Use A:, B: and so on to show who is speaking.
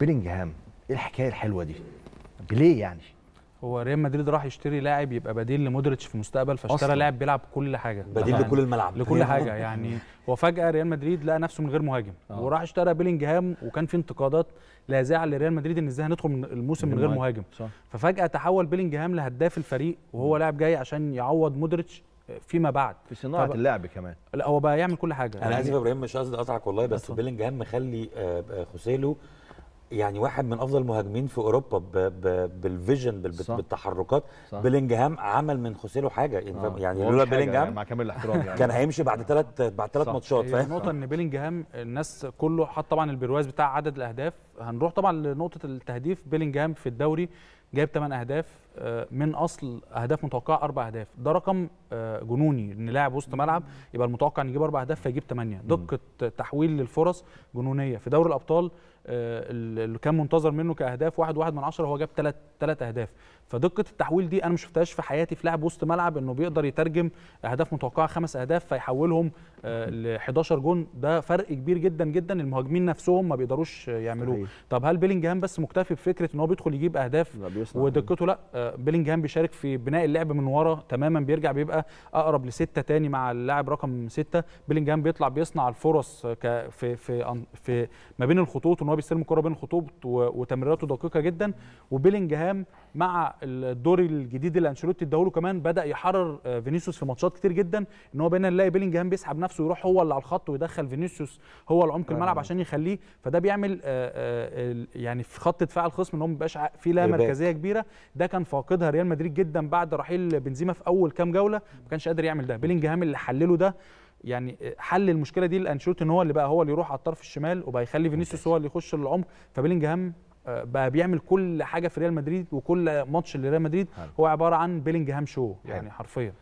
A: بيلينجهام ايه الحكايه الحلوه دي ليه يعني
B: هو ريال مدريد راح يشتري لاعب يبقى بديل لمودريتش في المستقبل فاشترى لاعب بيلعب كل حاجه بديل يعني لكل الملعب لكل حاجه يعني هو فجاه ريال مدريد لقى نفسه من غير مهاجم آه. وراح اشترى بيلينجهام وكان في انتقادات لاذعه لريال مدريد ان ازاي هندخل الموسم من غير مهاجم صح. ففجاه تحول بيلينجهام لهداف الفريق وهو لاعب جاي عشان يعوض مودريتش فيما بعد في صناعه فب... اللعب كمان لا هو بقى يعمل كل حاجه انا يعني... اسف يا
A: ابراهيم مش قصدي اقطعك والله بس بيلينجهام مخلي آه، آه، خوسيلو يعني واحد من افضل المهاجمين في اوروبا بـ بـ بالفيجن بال صح بالتحركات صح بلينجهام عمل من خوسيلو حاجه يعني, آه يعني لولا بلينجهام يعني مع كامل الاحترام يعني كان هيمشي بعد ثلاث آه. بعد ثلاث ماتشات فاهم النقطه ان
B: بلينجهام الناس كله حط طبعا البرواز بتاع عدد الاهداف هنروح طبعا لنقطه التهديف بلينجهام في الدوري جايب 8 اهداف من اصل اهداف متوقعه اربع اهداف ده رقم آه، جنوني ان لاعب وسط ملعب يبقى المتوقع ان يجيب اربع اهداف فيجيب ثمانيه دقه تحويل للفرص جنونيه في دوري الابطال آه، اللي كان منتظر منه كاهداف واحد واحد من عشرة هو جاب ثلاث ثلاث اهداف فدقه التحويل دي انا ما شفتهاش في حياتي في لاعب وسط ملعب انه بيقدر يترجم اهداف متوقعه خمس اهداف فيحولهم آه، ل 11 جون ده فرق كبير جدا جدا المهاجمين نفسهم ما بيقدروش يعملوه طب هل بيلينجهام بس مكتفي بفكره ان هو بيدخل يجيب اهداف ودقته لا بيلينجهام بيشارك في بناء اللعب من ورا تماما بيرجع بيبقى اقرب لسته تاني مع اللاعب رقم سته بيلينجهام بيطلع بيصنع الفرص في في في ما بين الخطوط ان هو بيستلم الكره بين الخطوط وتمريراته دقيقه جدا وبيلينجهام مع الدور الجديد اللي انشيلوتي اداهوله كمان بدا يحرر آه، فينيسيوس في ماتشات كتير جدا ان هو بقينا نلاقي بيلينجهام بيسحب نفسه ويروح هو اللي على الخط ويدخل فينيسيوس هو العمق الملعب عشان يخليه فده بيعمل آه، آه، يعني في خط دفاع الخصم ان هو ما بيبقاش في لا مركزيه كبيره ده كان فاقدها ريال مدريد جدا بعد رحيل بنزيما في اول كام جوله ما كانش قادر يعمل ده بيلينجهام اللي حلله ده يعني آه، حل المشكله دي لانشيلوتي ان هو اللي بقى هو اللي يروح على الطرف الشمال وبقى يخلي فينيسيوس هو اللي يخش للعمق فبيلينجهام آه، بقى بيعمل كل حاجه في ريال مدريد وكل ماتش لريال مدريد هو عباره عن بيلينجهام شو يعني حرفيا